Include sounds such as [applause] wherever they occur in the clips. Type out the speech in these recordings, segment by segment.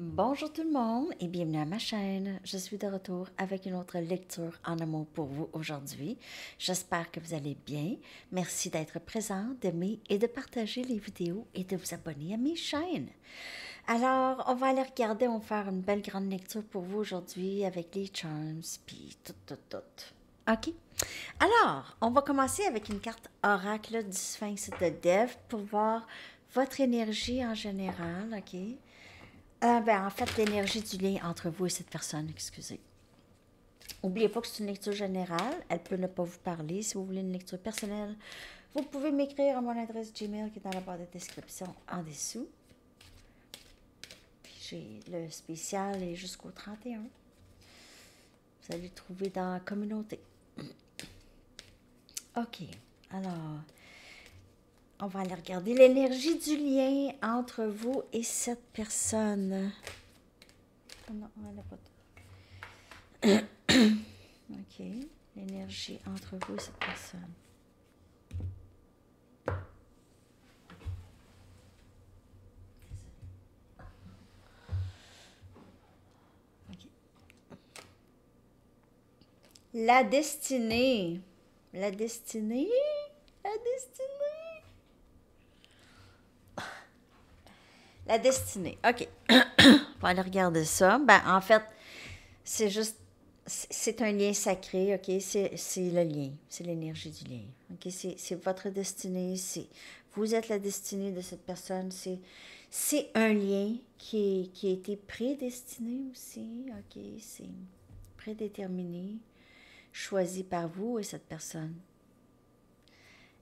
Bonjour tout le monde et bienvenue à ma chaîne. Je suis de retour avec une autre lecture en amour pour vous aujourd'hui. J'espère que vous allez bien. Merci d'être présent, d'aimer et de partager les vidéos et de vous abonner à mes chaînes. Alors, on va aller regarder, on va faire une belle grande lecture pour vous aujourd'hui avec les charms puis tout, tout, tout. OK? Alors, on va commencer avec une carte oracle du Sphinx de Dev pour voir votre énergie en général, OK? Ah, ben, en fait, l'énergie du lien entre vous et cette personne, excusez. N'oubliez pas que c'est une lecture générale. Elle peut ne pas vous parler. Si vous voulez une lecture personnelle, vous pouvez m'écrire à mon adresse Gmail qui est dans la barre de description en dessous. J'ai le spécial et jusqu'au 31. Vous allez le trouver dans la communauté. [clears throat] OK. Alors, on va aller regarder l'énergie du lien entre vous et cette personne. Oh [coughs] OK. L'énergie entre vous et cette personne. OK. La destinée. La destinée. La destinée. destinée. OK. [coughs] On va aller regarder ça. Ben, en fait, c'est juste. C'est un lien sacré, OK? C'est le lien. C'est l'énergie du lien. OK? C'est votre destinée. C'est. Vous êtes la destinée de cette personne. C'est c'est un lien qui, qui, a été prédestiné aussi, ok, c'est prédéterminé, choisi par vous et cette personne,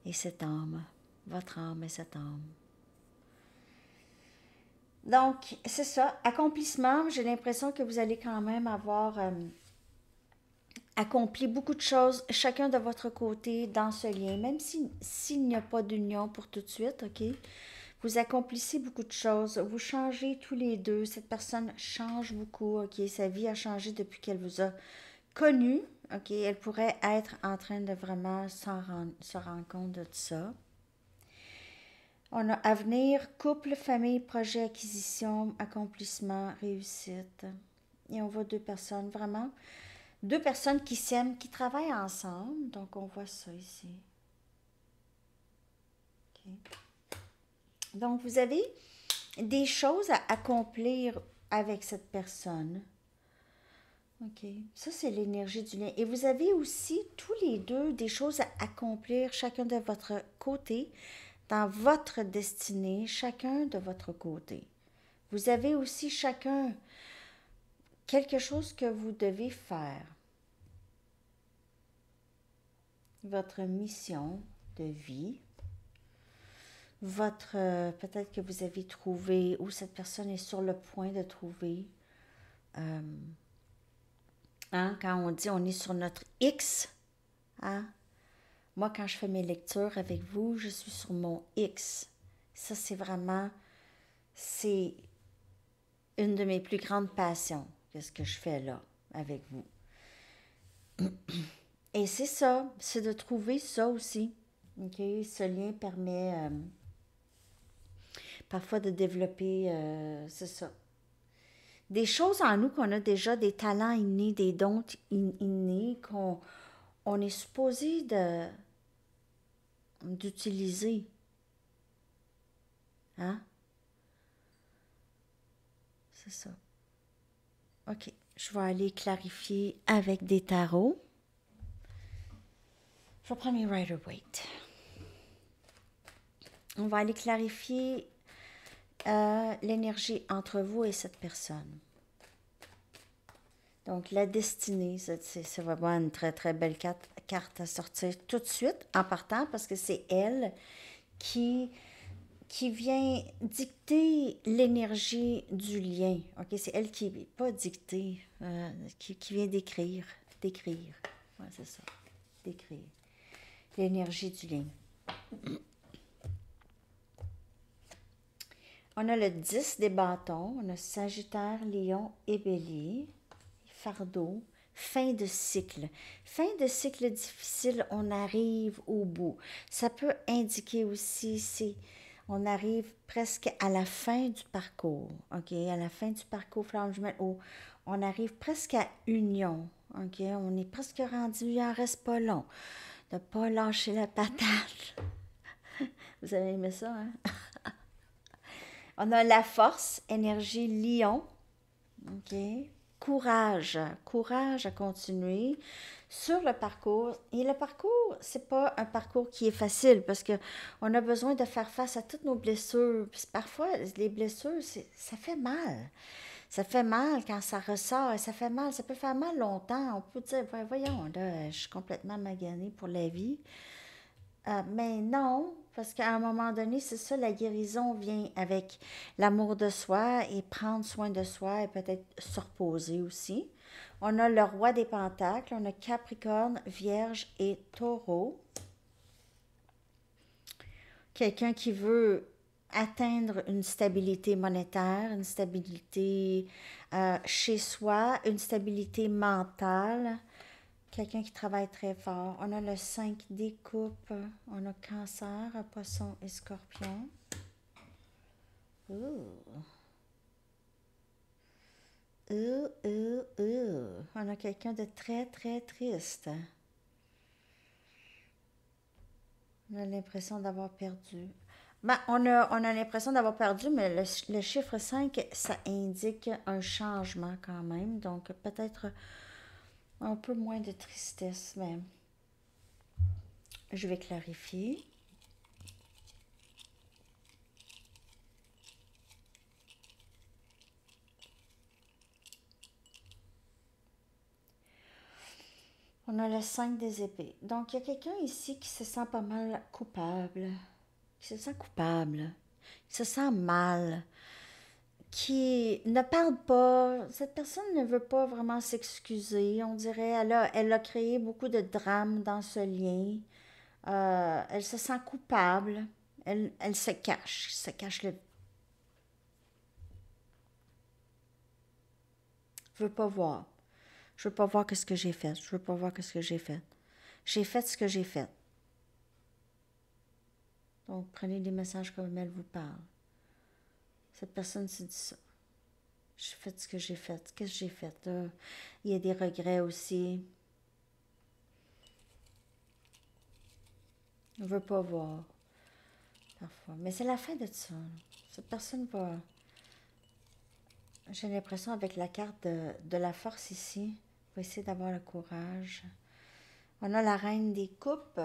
et cette âme, votre âme et cette âme. Donc, c'est ça. Accomplissement, j'ai l'impression que vous allez quand même avoir euh, accompli beaucoup de choses, chacun de votre côté, dans ce lien, même s'il n'y a pas d'union pour tout de suite, OK? Vous accomplissez beaucoup de choses, vous changez tous les deux. Cette personne change beaucoup, OK? Sa vie a changé depuis qu'elle vous a connu, OK? Elle pourrait être en train de vraiment se rendre compte de ça. On a avenir, couple, famille, projet, acquisition, accomplissement, réussite. Et on voit deux personnes, vraiment. Deux personnes qui s'aiment, qui travaillent ensemble. Donc, on voit ça ici. Donc, vous avez des choses à accomplir avec cette personne. OK. Ça, c'est l'énergie du lien. Et vous avez aussi tous les deux des choses à accomplir, chacun de votre côté, dans votre destinée, chacun de votre côté. Vous avez aussi chacun quelque chose que vous devez faire. Votre mission de vie, votre euh, peut-être que vous avez trouvé ou cette personne est sur le point de trouver euh, hein, quand on dit on est sur notre X hein, moi, quand je fais mes lectures avec vous, je suis sur mon X. Ça, c'est vraiment, c'est une de mes plus grandes passions, quest ce que je fais là avec vous. [clears throat] Et c'est ça, c'est de trouver ça aussi. OK? Ce lien permet euh, parfois de développer, euh, c'est ça, des choses en nous qu'on a déjà, des talents innés, des dons innés, qu'on on est supposé de, d'utiliser. Hein? C'est ça. OK. Je vais aller clarifier avec des tarots. Je vais prendre mes Rider Waite. On va aller clarifier euh, l'énergie entre vous et cette personne. Donc, la destinée, c'est vraiment une très, très belle carte carte à sortir tout de suite en partant parce que c'est elle qui, qui vient dicter l'énergie du lien. ok C'est elle qui, pas dictée, euh, qui, vient décrire. Décrire. c'est ça. Décrire. L'énergie du lien. On a le 10 des bâtons. On a Sagittaire, Lion et Bélier. Fardeau, fin de cycle. Fin de cycle difficile, on arrive au bout. Ça peut indiquer aussi si on arrive presque à la fin du parcours, OK, à la fin du parcours ou on arrive presque à union, OK, on est presque rendu, il en reste pas long, Ne pas lâcher la patate. [laughs] Vous avez aimé ça, hein? [laughs] on a la force, énergie, lion, OK, courage, courage à continuer sur le parcours. Et le parcours, c'est pas un parcours qui est facile parce que on a besoin de faire face à toutes nos blessures. parfois, les blessures, ça fait mal. Ça fait mal quand ça ressort, et ça fait mal, ça peut faire mal longtemps. On peut dire, voyons, là, je suis complètement maganée pour la vie. Euh, mais non, parce qu'à un moment donné, c'est ça, la guérison vient avec l'amour de soi et prendre soin de soi et peut-être se reposer aussi. On a le roi des pentacles, on a Capricorne, Vierge et Taureau. Quelqu'un qui veut atteindre une stabilité monétaire, une stabilité euh, chez soi, une stabilité mentale, quelqu'un qui travaille très fort. On a le 5 des coupes. On a cancer, poisson et scorpion. Ouh, ouh, ouh, On a quelqu'un de très, très triste. On a l'impression d'avoir perdu. Ben, on a, on a l'impression d'avoir perdu, mais le, le chiffre 5, ça indique un changement quand même. Donc, peut-être un peu moins de tristesse, mais je vais clarifier. On a le 5 des épées. Donc, il y a quelqu'un ici qui se sent pas mal coupable, qui se sent coupable, qui se sent mal qui ne parle pas. Cette personne ne veut pas vraiment s'excuser, on dirait. Elle a, elle a créé beaucoup de drames dans ce lien. Euh, elle se sent coupable. Elle, se cache, se cache le... Je pas voir. Je veux pas voir qu'est-ce que j'ai fait. Je veux pas voir ce que j'ai fait. J'ai fait ce que j'ai fait. Donc, prenez des messages comme elle vous parle. Cette personne se dit ça. J'ai fait ce que j'ai fait. Qu'est-ce que j'ai fait? il y a des regrets aussi. On veut pas voir. Parfois. Mais c'est la fin de ça. Cette personne va. J'ai l'impression, avec la carte de, de la force ici, on va essayer d'avoir le courage. On a la reine des coupes.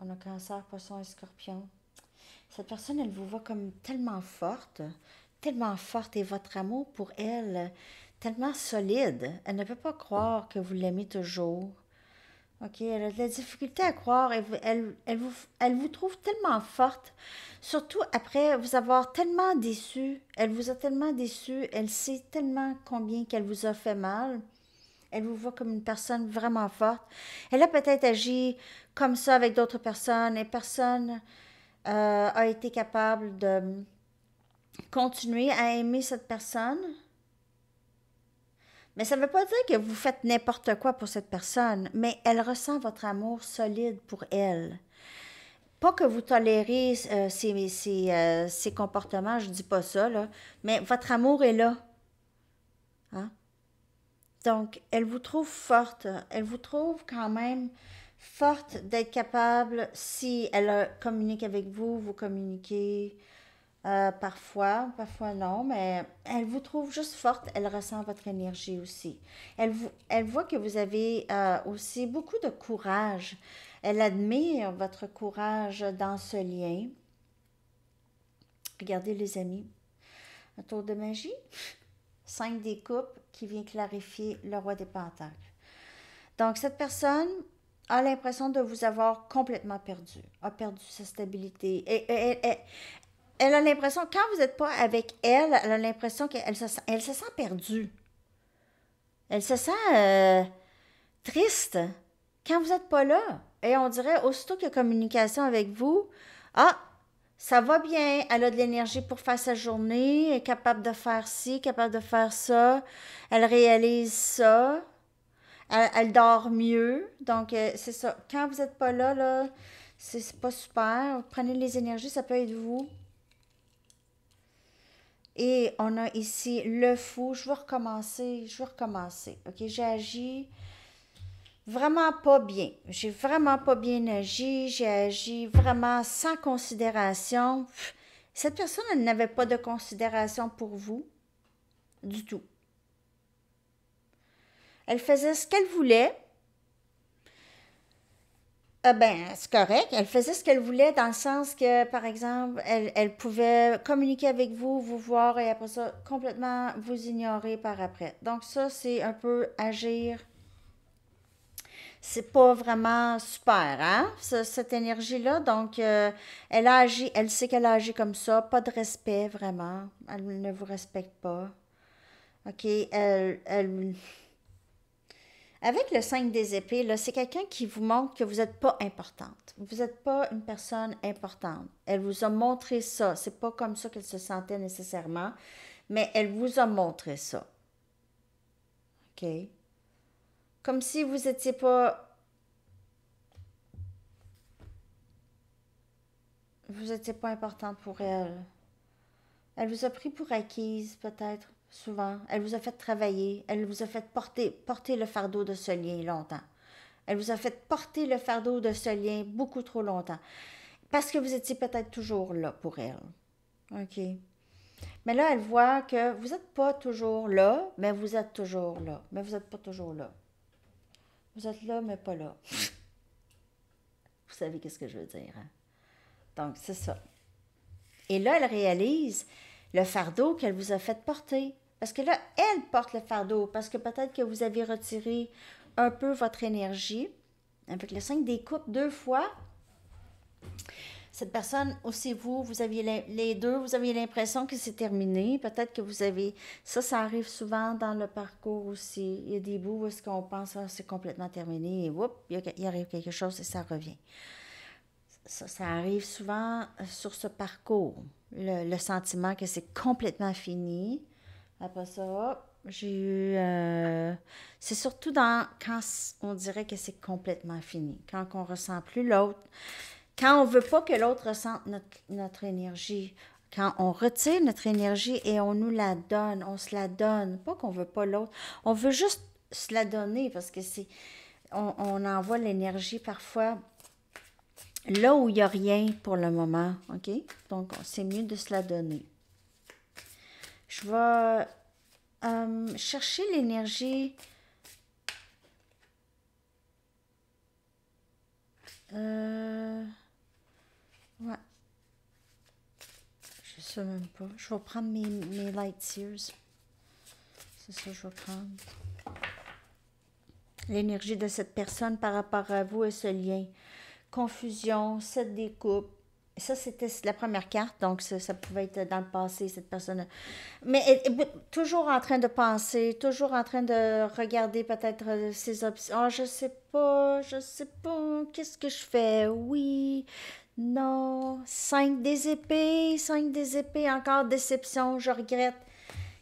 On a cancer, poisson et scorpion. Cette personne, elle vous voit comme tellement forte, tellement forte et votre amour pour elle, tellement solide. Elle ne peut pas croire que vous l'aimez toujours. OK, elle a de la difficulté à croire. Elle, vous, elle vous trouve tellement forte, surtout après vous avoir tellement déçu. Elle vous a tellement déçu. Elle sait tellement combien qu'elle vous a fait mal. Elle vous voit comme une personne vraiment forte. Elle a peut-être agi comme ça avec d'autres personnes et personne euh, a été capable de continuer à aimer cette personne. Mais ça ne veut pas dire que vous faites n'importe quoi pour cette personne, mais elle ressent votre amour solide pour elle. Pas que vous tolérez ces, euh, euh, comportements, je ne dis pas ça, mais votre amour est là. Hein? Donc, elle vous trouve forte, elle vous trouve quand même forte d'être capable, si elle communique avec vous, vous communiquez euh, parfois, parfois non, mais elle vous trouve juste forte, elle ressent votre énergie aussi. Elle, vous, elle voit que vous avez euh, aussi beaucoup de courage. Elle admire votre courage dans ce lien. Regardez les amis, un tour de magie, cinq des coupes qui vient clarifier le roi des pentacles. Donc cette personne, a l'impression de vous avoir complètement perdu, a perdu sa stabilité. Et, elle a l'impression, quand vous n'êtes pas avec elle, elle a l'impression qu'elle se, sent, elle se sent perdue. Elle se sent euh, triste quand vous n'êtes pas là. Et on dirait, aussitôt qu'il y a communication avec vous, ah, ça va bien, elle a de l'énergie pour faire sa journée, elle est capable de faire ci, capable de faire ça, elle réalise ça, elle, dort mieux. Donc, euh, c'est ça. Quand vous n'êtes pas là, là, c'est pas super. Prenez les énergies, ça peut être vous. Et on a ici le fou. Je vais recommencer. Je vais recommencer. OK, j'ai agi vraiment pas bien. J'ai vraiment pas bien agi. J'ai agi vraiment sans considération. Cette personne, elle n'avait pas de considération pour vous du tout. Elle faisait ce qu'elle voulait. Eh ben, c'est correct. Elle faisait ce qu'elle voulait dans le sens que, par exemple, elle, pouvait communiquer avec vous, vous voir et après ça, complètement vous ignorer par après. Donc, ça, c'est un peu agir. C'est pas vraiment super, hein, cette énergie-là. Donc, euh, elle a agi, elle sait qu'elle a agi comme ça. Pas de respect, vraiment. Elle ne vous respecte pas. OK? elle avec le 5 des épées, c'est quelqu'un qui vous montre que vous n'êtes pas importante. Vous n'êtes pas une personne importante. Elle vous a montré ça. C'est pas comme ça qu'elle se sentait nécessairement, mais elle vous a montré ça. OK? Comme si vous n'étiez pas. Vous n'étiez pas importante pour elle. Elle vous a pris pour acquise, peut-être souvent. Elle vous a fait travailler. Elle vous a fait porter, porter le fardeau de ce lien longtemps. Elle vous a fait porter le fardeau de ce lien beaucoup trop longtemps. Parce que vous étiez peut-être toujours là pour elle. OK. Mais là, elle voit que vous n'êtes pas toujours là, mais vous êtes toujours là. Mais vous n'êtes pas toujours là. Vous êtes là, mais pas là. [laughs] vous savez qu'est-ce que je veux dire. Hein? Donc, c'est ça. Et là, elle réalise le fardeau qu'elle vous a fait porter. Parce que là, elle porte le fardeau, parce que peut-être que vous avez retiré un peu votre énergie. Avec le 5 des coupes deux fois, cette personne aussi vous, vous aviez les deux, vous aviez l'impression que c'est terminé. Peut-être que vous avez... Ça, ça arrive souvent dans le parcours aussi. Il y a des bouts où est-ce qu'on pense que ah, c'est complètement terminé et whoop, il arrive quelque chose et ça revient ça, arrive souvent euh, sur ce parcours. Le, sentiment que c'est complètement fini. Après ça, j'ai eu. Euh, c'est surtout dans, quand on dirait que c'est complètement fini, quand on ne ressent plus l'autre, quand on ne veut pas que l'autre ressente notre, énergie, quand on retire notre énergie et on nous la donne, on se la donne, pas qu'on ne veut pas l'autre, on veut juste se la donner parce que c'est. On, on envoie l'énergie parfois là où il n'y a rien pour le moment, OK? Donc, c'est mieux de se la donner. Je vais euh, chercher l'énergie... Euh... Ouais. Je sais même pas. Je vais prendre mes, mes light tears. C'est ça que je vais prendre. L'énergie de cette personne par rapport à vous et ce lien confusion, cette découpe. Ça, c'était la première carte, donc ça, pouvait être dans le passé, cette personne. Mais toujours en train de penser, toujours en train de regarder peut-être euh, ses options. Oh, je sais pas, je sais pas, qu'est-ce que je fais? Oui, non, cinq des épées, cinq des épées, encore déception, je regrette.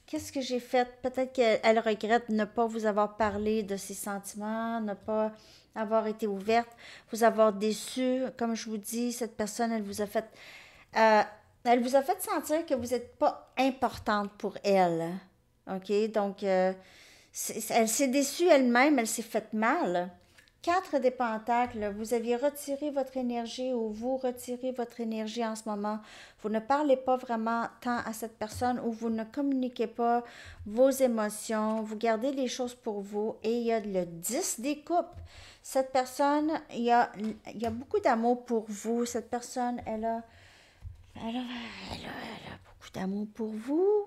Qu'est-ce que j'ai fait? Peut-être qu'elle regrette ne pas vous avoir parlé de ses sentiments, ne pas avoir été ouverte, vous avoir déçu. Comme je vous dis, cette personne, elle vous a fait, euh, elle vous a fait sentir que vous n'êtes pas importante pour elle. OK? Donc, euh, elle s'est déçue elle-même, elle s'est faite mal. Quatre des pentacles, vous aviez retiré votre énergie ou vous retirez votre énergie en ce moment. Vous ne parlez pas vraiment tant à cette personne ou vous ne communiquez pas vos émotions. Vous gardez les choses pour vous. Et il y a le 10 des coupes. Cette personne, il y a, il beaucoup d'amour pour vous. Cette personne, elle a, elle a, elle a beaucoup d'amour pour vous.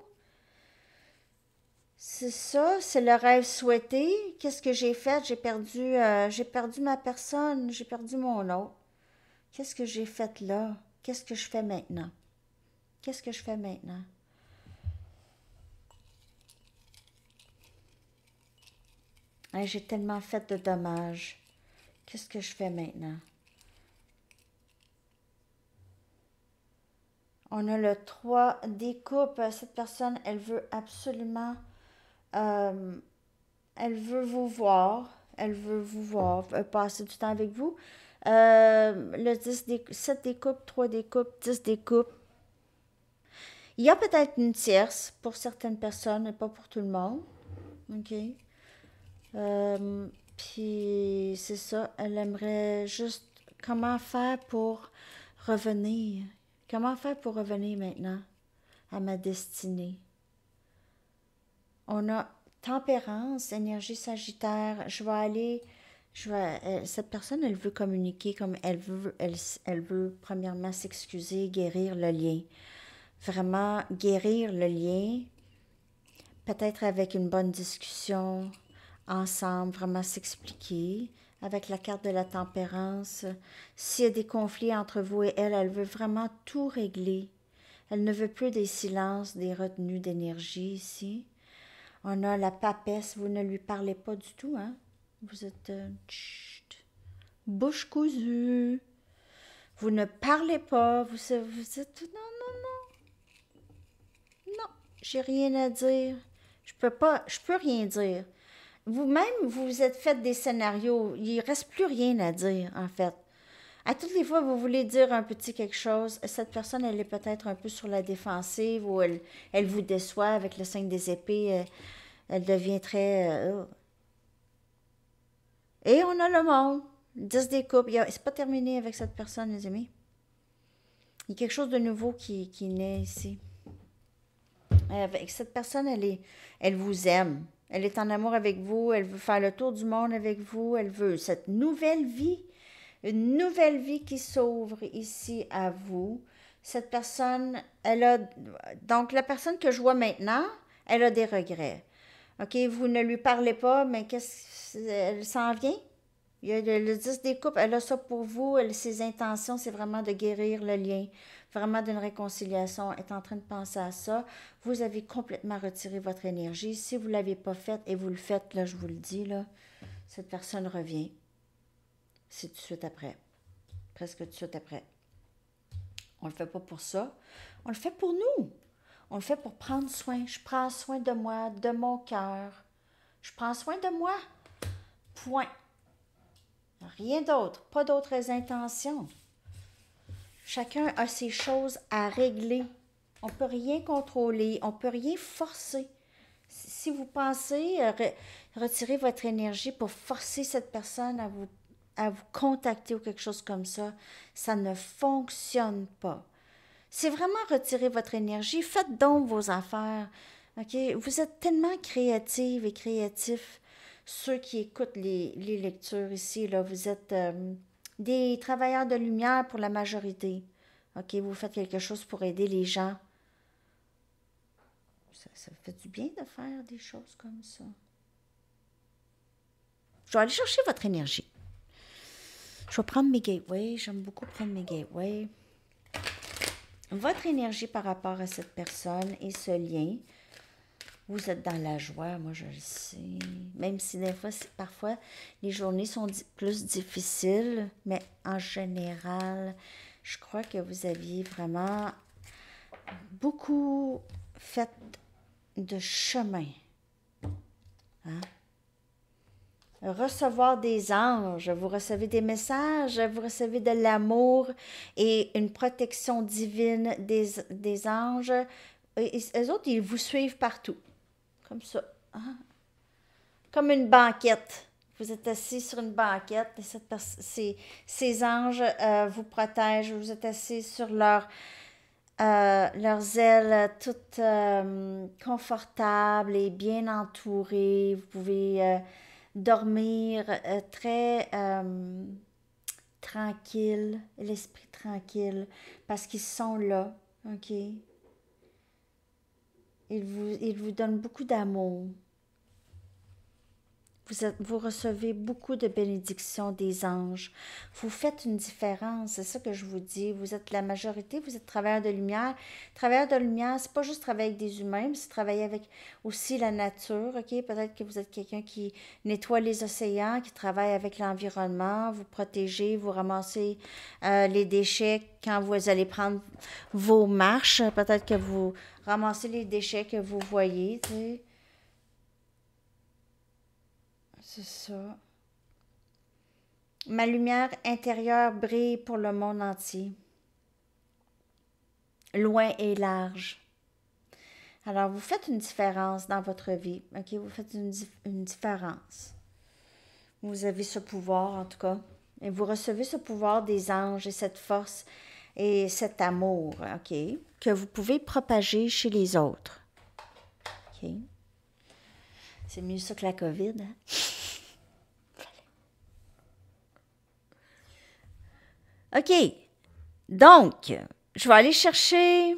C'est ça, c'est le rêve souhaité. Qu'est-ce que j'ai fait? J'ai perdu, euh, j'ai perdu ma personne, j'ai perdu mon autre. Qu'est-ce que j'ai fait là? Qu'est-ce que je fais maintenant? Qu'est-ce que je fais maintenant? j'ai tellement fait de dommages. Qu'est-ce que je fais maintenant? On a le 3 découpes. Cette personne, elle veut absolument euh, elle veut vous voir. Elle veut vous voir, euh, passer du temps avec vous. Euh, le 10 des, 7 découpes, 3 découpes, 10 découpes. Il y a peut-être une tierce pour certaines personnes, mais pas pour tout le monde. OK. puis c'est ça, elle aimerait juste comment faire pour revenir. Comment faire pour revenir maintenant à ma destinée? On a tempérance, énergie sagittaire. Je vais aller. Euh, cette personne, elle veut communiquer comme elle veut. Elle, elle veut, premièrement, s'excuser, guérir le lien. Vraiment, guérir le lien. Peut-être avec une bonne discussion, ensemble, vraiment s'expliquer avec la carte de la tempérance. S'il y a des conflits entre vous et elle, elle veut vraiment tout régler. Elle ne veut plus des silences, des retenues d'énergie ici. On a la papesse, vous ne lui parlez pas du tout, hein? Vous êtes euh, bouche cousue. Vous ne parlez pas, vous, vous êtes non, non, non. Non, j'ai rien à dire. Je peux pas, je peux rien dire. Vous-même, vous vous êtes fait des scénarios. Il reste plus rien à dire, en fait à toutes les fois, vous voulez dire un petit quelque chose, cette personne, elle est peut-être un peu sur la défensive ou elle, vous déçoit avec le 5 des épées. Euh, elle, devient très. Euh, oh. et on a le monde. 10 des coupes. C'est pas terminé avec cette personne, mes amis. Il y a quelque chose de nouveau qui, qui naît ici. Avec cette personne, elle, est, elle vous aime. Elle est en amour avec vous. Elle veut faire le tour du monde avec vous. Elle veut cette nouvelle vie une nouvelle vie qui s'ouvre ici à vous. Cette personne, elle a. Donc, la personne que je vois maintenant, elle a des regrets. OK, vous ne lui parlez pas, mais qu'est-ce elle s'en vient? Il y a le, 10 des coupes, elle a ça pour vous, ses intentions, c'est vraiment de guérir le lien, vraiment d'une réconciliation, elle est en train de penser à ça. Vous avez complètement retiré votre énergie. Si vous ne l'avez pas faite et vous le faites, là, je vous le dis, là, cette personne revient c'est tout de suite après. Presque tout de suite après. On le fait pas pour ça. On le fait pour nous. On le fait pour prendre soin. Je prends soin de moi, de mon cœur. Je prends soin de moi. Point. Rien d'autre. Pas d'autres intentions. Chacun a ses choses à régler. On ne peut rien contrôler. On ne peut rien forcer. Si vous pensez euh, retirer votre énergie pour forcer cette personne à vous à vous contacter ou quelque chose comme ça, ça ne fonctionne pas. C'est vraiment retirer votre énergie. Faites donc vos affaires. Vous êtes tellement créative et créatif. Ceux qui écoutent les, lectures ici, là, vous êtes euh, des travailleurs de lumière pour la majorité. OK, vous faites quelque chose pour aider les gens. Ça, ça fait du bien de faire des choses comme ça. Je vais aller chercher votre énergie. Je vais prendre mes gateways. J'aime beaucoup prendre mes gateways. Votre énergie par rapport à cette personne et ce lien. Vous êtes dans la joie, moi je le sais. Même si des fois, parfois, les journées sont plus difficiles, mais en général, je crois que vous aviez vraiment beaucoup fait de chemin recevoir des anges, vous recevez des messages, vous recevez de l'amour et une protection divine des, anges. Et, eux autres, ils vous suivent partout, comme ça. Ah. Comme une banquette. Vous êtes assis sur une banquette et ces, anges euh, vous protègent. Vous êtes assis sur leur, euh, leurs ailes toutes euh, confortables et bien entourées. Vous pouvez dormir euh, très euh, tranquille, l'esprit tranquille, parce qu'ils sont là, OK? Ils vous, ils vous donnent beaucoup d'amour. Vous, recevez beaucoup de bénédictions des anges. Vous faites une différence, c'est ça que je vous dis. Vous êtes la majorité, vous êtes travailleur de lumière. Travailleur de lumière, c'est pas juste travailler avec des humains, c'est travailler avec aussi la nature. Ok, peut-être que vous êtes quelqu'un qui nettoie les océans, qui travaille avec l'environnement, vous protégez, vous ramassez euh, les déchets quand vous allez prendre vos marches. Peut-être que vous ramassez les déchets que vous voyez. ça. Ma lumière intérieure brille pour le monde entier, loin et large. Alors, vous faites une différence dans votre vie, OK? Vous faites une, une différence. Vous avez ce pouvoir, en tout cas. Et vous recevez ce pouvoir des anges et cette force et cet amour, OK? Que vous pouvez propager chez les autres. OK? C'est mieux ça que la COVID. Hein? OK. Donc, je vais aller chercher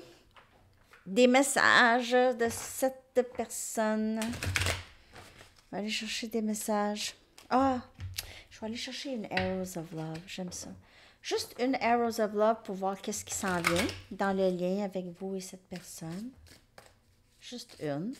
des messages de cette personne. Je vais aller chercher des messages. Ah, je vais aller chercher une Arrows of Love. J'aime ça. Juste une Arrows of Love pour voir qu'est-ce qui s'en vient dans le lien avec vous et cette personne. Juste une.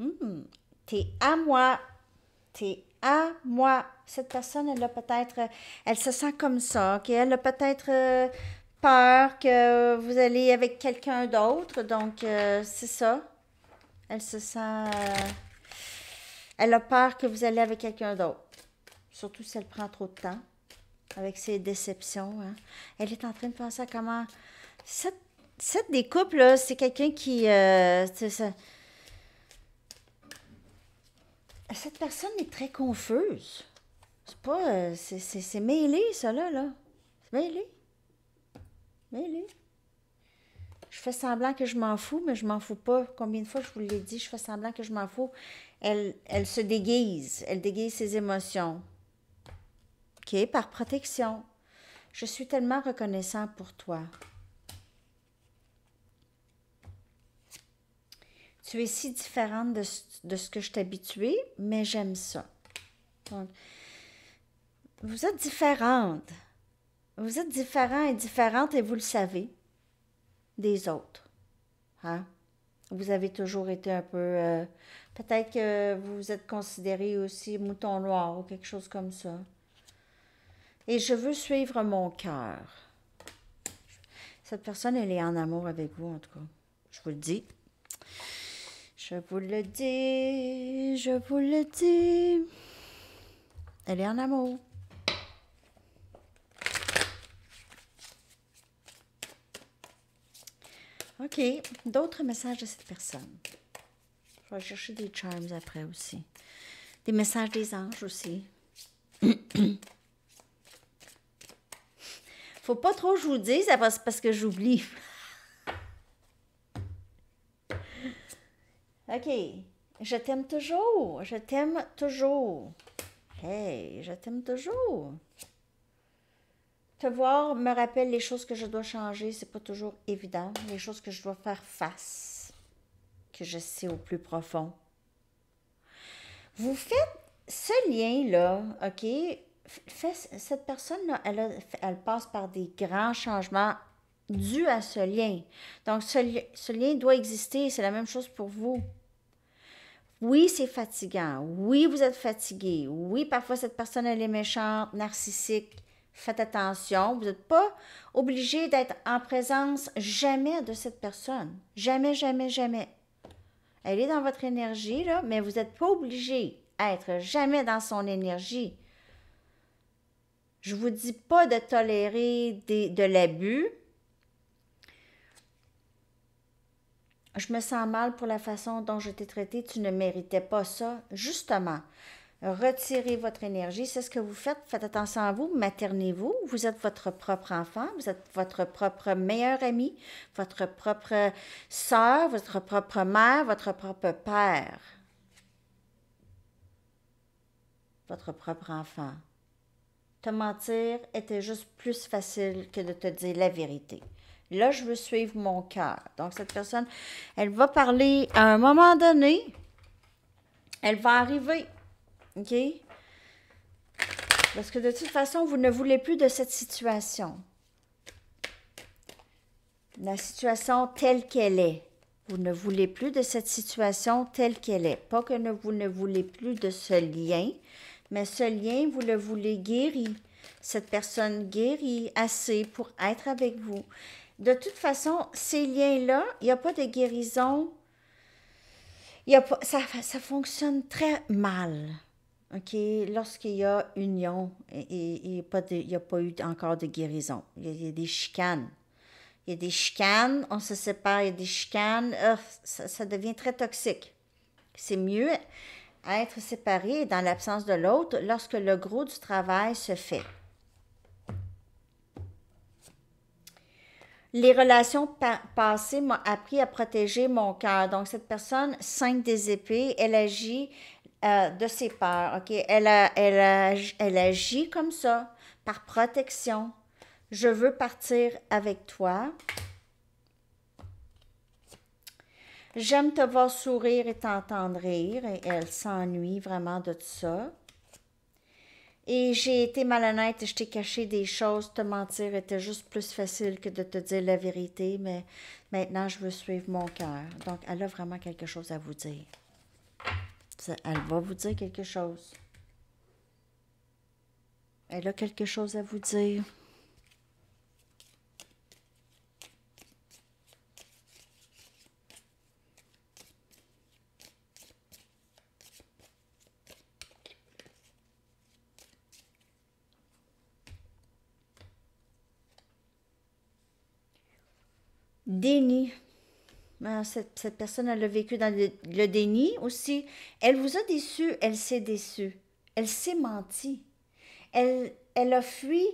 Mmh, t'es à moi, t'es à moi. Cette personne, elle a peut-être, elle se sent comme ça, elle a peut-être euh, peur que vous allez avec quelqu'un d'autre, donc euh, c'est ça. Elle se sent, euh, elle a peur que vous allez avec quelqu'un d'autre, surtout si elle prend trop de temps avec ses déceptions. Hein. Elle est en train de penser à comment cette, découpe des c'est quelqu'un qui cette personne est très confuse. C'est pas. Euh, c'est mêlé, ça là. C'est mêlé. Mêlé. Je fais semblant que je m'en fous, mais je m'en fous pas. Combien de fois je vous l'ai dit, je fais semblant que je m'en fous. Elle, elle se déguise. Elle déguise ses émotions. OK? Par protection. Je suis tellement reconnaissant pour toi. tu es si différente de, ce que je t'habituais, mais j'aime ça. vous êtes différente. Vous êtes différent et différente et vous le savez des autres. Hein? Vous avez toujours été un peu... Euh, peut-être que vous vous êtes considéré aussi mouton noir ou quelque chose comme ça. Et je veux suivre mon cœur. Cette personne, elle est en amour avec vous, en tout cas. Je vous le dis. Je vous le dis, je vous le dis. Elle est en amour. OK. D'autres messages de cette personne. Je vais chercher des charms après aussi. Des messages des anges aussi. [coughs] Faut pas trop que je vous dise parce que j'oublie. OK. Je t'aime toujours. Je t'aime toujours. Hey, je t'aime toujours. Te voir me rappelle les choses que je dois changer. C'est pas toujours évident. Les choses que je dois faire face, que je sais au plus profond. Vous faites ce lien-là, OK? cette personne-là, elle, passe par des grands changements dus à ce lien. Donc, ce lien doit exister. C'est la même chose pour vous. Oui, c'est fatigant. Oui, vous êtes fatigué. Oui, parfois cette personne, elle est méchante, narcissique. Faites attention. Vous n'êtes pas obligé d'être en présence jamais de cette personne. Jamais, jamais, jamais. Elle est dans votre énergie, là, mais vous n'êtes pas obligé d'être jamais dans son énergie. Je ne vous dis pas de tolérer de l'abus, Je me sens mal pour la façon dont je t'ai traité. Tu ne méritais pas ça. Justement, retirez votre énergie. C'est ce que vous faites. Faites attention à vous. Maternez-vous. Vous êtes votre propre enfant. Vous êtes votre propre meilleur ami, votre propre soeur. votre propre mère, votre propre père. Votre propre enfant. Te mentir était juste plus facile que de te dire la vérité. Là, je veux suivre mon cœur. Donc, cette personne, elle va parler à un moment donné. Elle va arriver. OK? Parce que de toute façon, vous ne voulez plus de cette situation. La situation telle qu'elle est. Vous ne voulez plus de cette situation telle qu'elle est. Pas que vous ne voulez plus de ce lien, mais ce lien, vous le voulez guéri. Cette personne guérit assez pour être avec vous de toute façon, ces liens-là, il n'y a pas de guérison. ça, fonctionne très mal. OK? Lorsqu'il y a union et, il n'y a pas eu encore de guérison. Il y, a, des chicanes. Il y a des chicanes, on se sépare, il y a des chicanes. Ah, ça, ça devient très toxique. C'est mieux être séparé dans l'absence de l'autre lorsque le gros du travail se fait. les relations passées m'ont appris à protéger mon cœur. Donc, cette personne, 5 des épées, elle agit euh, de ses peurs. OK? Elle, elle, elle agit comme ça, par protection. Je veux partir avec toi. J'aime te voir sourire et t'entendre rire. Et elle s'ennuie vraiment de tout ça. Et j'ai été malhonnête et je t'ai caché des choses. Te mentir était juste plus facile que de te dire la vérité, mais maintenant je veux suivre mon cœur. Donc, elle a vraiment quelque chose à vous dire. Elle va vous dire quelque chose. Elle a quelque chose à vous dire. cette, personne elle a vécu dans le, déni, aussi, elle vous a déçu, elle s'est déçue, elle s'est mentie, elle, elle a fui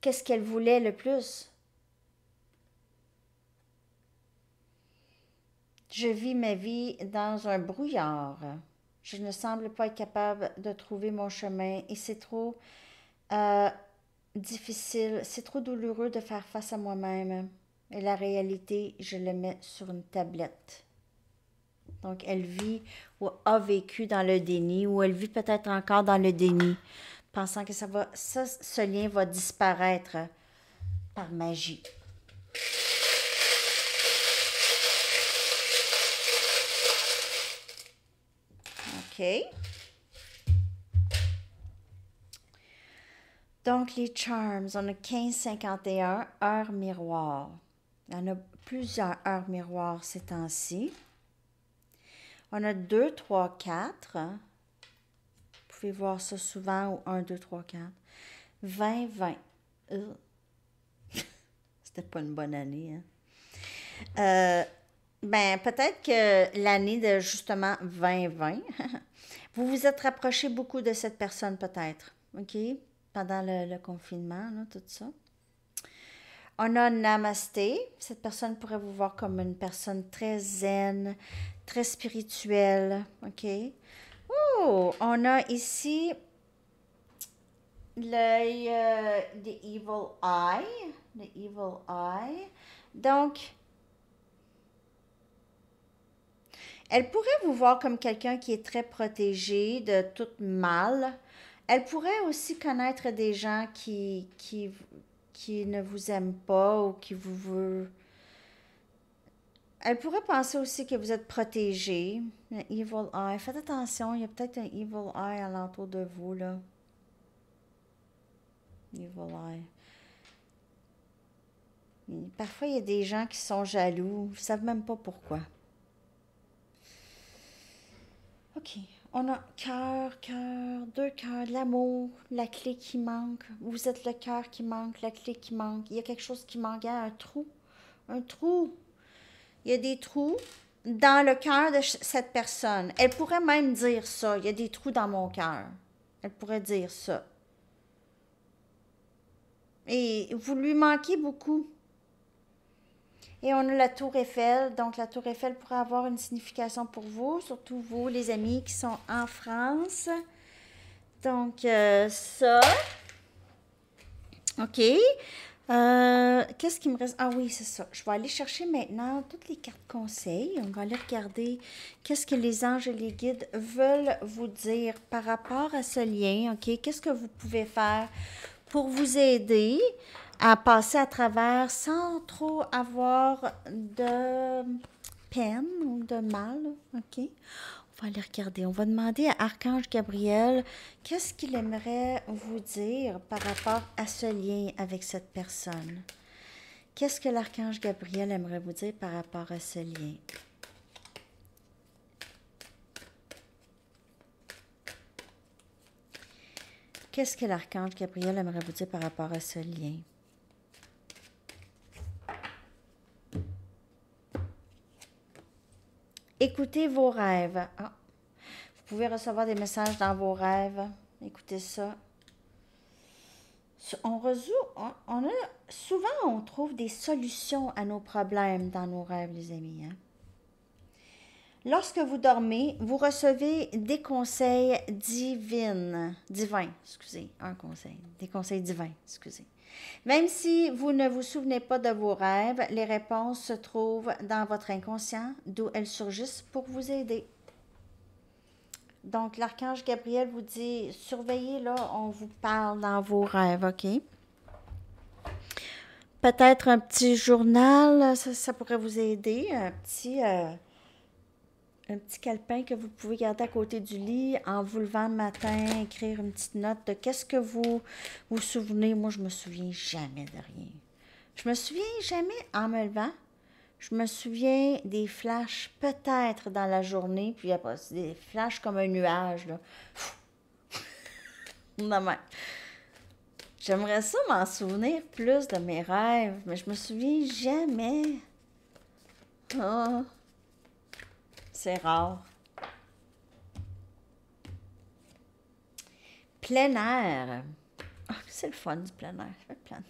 qu'est-ce qu'elle voulait le plus. Je vis ma vie dans un brouillard. Je ne semble pas être capable de trouver mon chemin et c'est trop euh, difficile, c'est trop douloureux de faire face à moi-même. Et la réalité, je le mets sur une tablette. Donc, elle vit ou a vécu dans le déni, ou elle vit peut-être encore dans le déni, pensant que ça va, ce lien va disparaître par magie. OK. Donc, les charms, on a 15,51 heure miroir. Il y en a plusieurs heures miroir, ces temps-ci. On a 2, 3, 4. Vous pouvez voir ça souvent, ou 1, 2, 3, 4. 20, 20. C'était pas une bonne année. Hein? Euh, ben, peut-être que l'année de justement 2020, [laughs] vous vous êtes rapproché beaucoup de cette personne peut-être, OK? Pendant le, le confinement, là, tout ça. On a Namasté. Cette personne pourrait vous voir comme une personne très zen, très spirituelle. OK? Oh, on a ici l'œil, euh, the evil eye. The evil eye. Donc, elle pourrait vous voir comme quelqu'un qui est très protégé de tout mal. Elle pourrait aussi connaître des gens qui, qui, qui ne vous aime pas ou qui vous veut. Elle pourrait penser aussi que vous êtes protégé. evil eye. Faites attention, il y a peut-être un evil eye alentour de vous, là. Evil eye. Parfois, il y a des gens qui sont jaloux. Ils ne savent même pas pourquoi. OK. On a cœur, cœur, deux cœurs, l'amour, la clé qui manque. Vous êtes le cœur qui manque, la clé qui manque. Il y a quelque chose qui manque, hein, un trou. Un trou. Il y a des trous dans le cœur de cette personne. Elle pourrait même dire ça. Il y a des trous dans mon cœur. Elle pourrait dire ça. Et vous lui manquez beaucoup. Et on a la tour Eiffel. Donc, la tour Eiffel pourrait avoir une signification pour vous, surtout vous, les amis qui sont en France. Donc, euh, ça. OK. Euh, qu'est-ce qui me reste? Ah oui, c'est ça. Je vais aller chercher maintenant toutes les cartes conseils. On va aller regarder qu'est-ce que les anges et les guides veulent vous dire par rapport à ce lien. OK? Qu'est-ce que vous pouvez faire pour vous aider? à passer à travers sans trop avoir de peine ou de mal. OK? On va aller regarder. On va demander à Archange Gabriel qu'est-ce qu'il aimerait vous dire par rapport à ce lien avec cette personne. Qu'est-ce que l'Archange Gabriel aimerait vous dire par rapport à ce lien? Qu'est-ce que l'Archange Gabriel aimerait vous dire par rapport à ce lien? Écoutez vos rêves. Ah. Vous pouvez recevoir des messages dans vos rêves. Écoutez ça. On résout, souvent on trouve des solutions à nos problèmes dans nos rêves, les amis. Hein. Lorsque vous dormez, vous recevez des conseils divins. divins, excusez, un conseil, des conseils divins, excusez. Même si vous ne vous souvenez pas de vos rêves, les réponses se trouvent dans votre inconscient, d'où elles surgissent pour vous aider. Donc, l'archange Gabriel vous dit, surveillez là, on vous parle dans vos rêves, OK? Peut-être un petit journal, ça, pourrait vous aider, un petit... Euh, un petit calepin que vous pouvez garder à côté du lit en vous levant le matin, écrire une petite note de qu'est-ce que vous vous souvenez. Moi, je me souviens jamais de rien. Je me souviens jamais en me levant. Je me souviens des flashs peut-être dans la journée, puis après, des flashs comme un nuage. Là. [laughs] J'aimerais ça m'en souvenir plus de mes rêves, mais je me souviens jamais. Ah c'est Plein air. Ah, c'est le fun du plein air.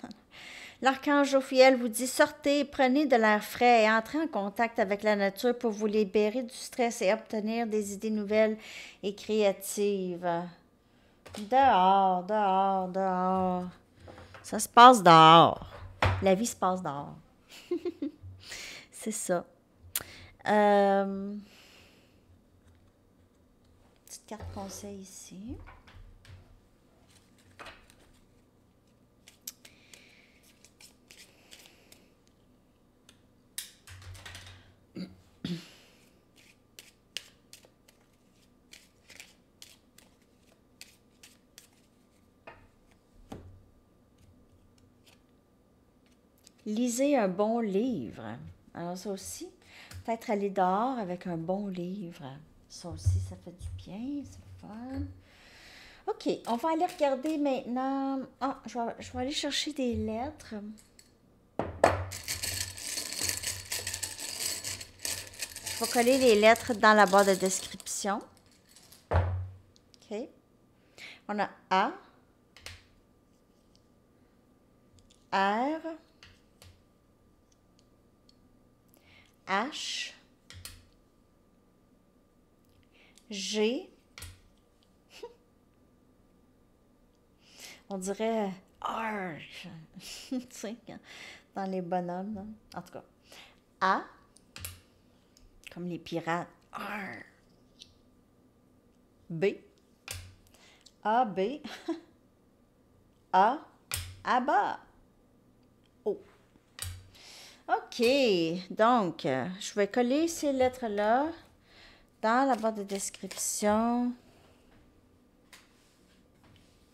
L'archange Jophiel vous dit sortez, prenez de l'air frais et entrez en contact avec la nature pour vous libérer du stress et obtenir des idées nouvelles et créatives. Dehors, dehors, dehors. Ça se passe dehors. La vie se passe dehors. [laughs] C'est ça. Euh... Quatre carte conseil ici. lisez un bon livre. Alors ça aussi, peut-être aller dehors avec un bon livre. Ça aussi, ça fait du bien, c'est fun. OK, on va aller regarder maintenant. Ah, je vais, je vais aller chercher des lettres. Je vais coller les lettres dans la barre de description. OK. On a A, R, H, G, [laughs] On dirait R, [laughs] tu dans les bonhommes. En tout cas, A, comme les pirates. R, B, A, B, [laughs] A, A, bas. O. OK, donc, euh, je vais coller ces lettres-là dans la barre de description,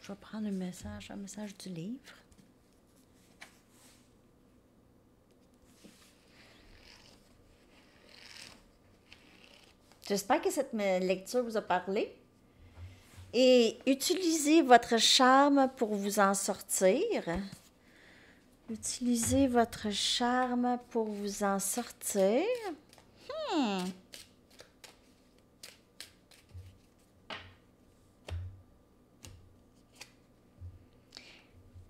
je vais prendre un message, un message du livre. J'espère que cette lecture vous a parlé. Et utilisez votre charme pour vous en sortir. Utilisez votre charme pour vous en sortir. Hmm.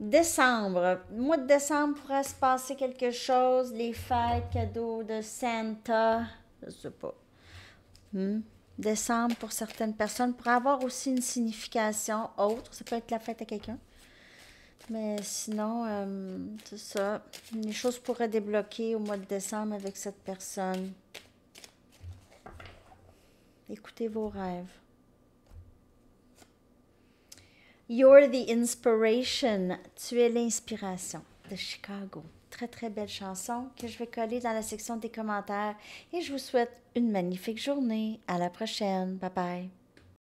Décembre. Mois de décembre pourrait se passer quelque chose. Les fêtes, cadeaux de Santa. Je sais pas. Hmm. Décembre, pour certaines personnes, pourrait avoir aussi une signification autre. Ça peut être la fête à quelqu'un. Mais sinon, euh, c'est ça. Les choses pourraient débloquer au mois de décembre avec cette personne. Écoutez vos rêves. You're the inspiration. Tu es l'inspiration de Chicago. Très, très belle chanson que je vais coller dans la section des commentaires. Et je vous souhaite une magnifique journée. À la prochaine. Bye bye.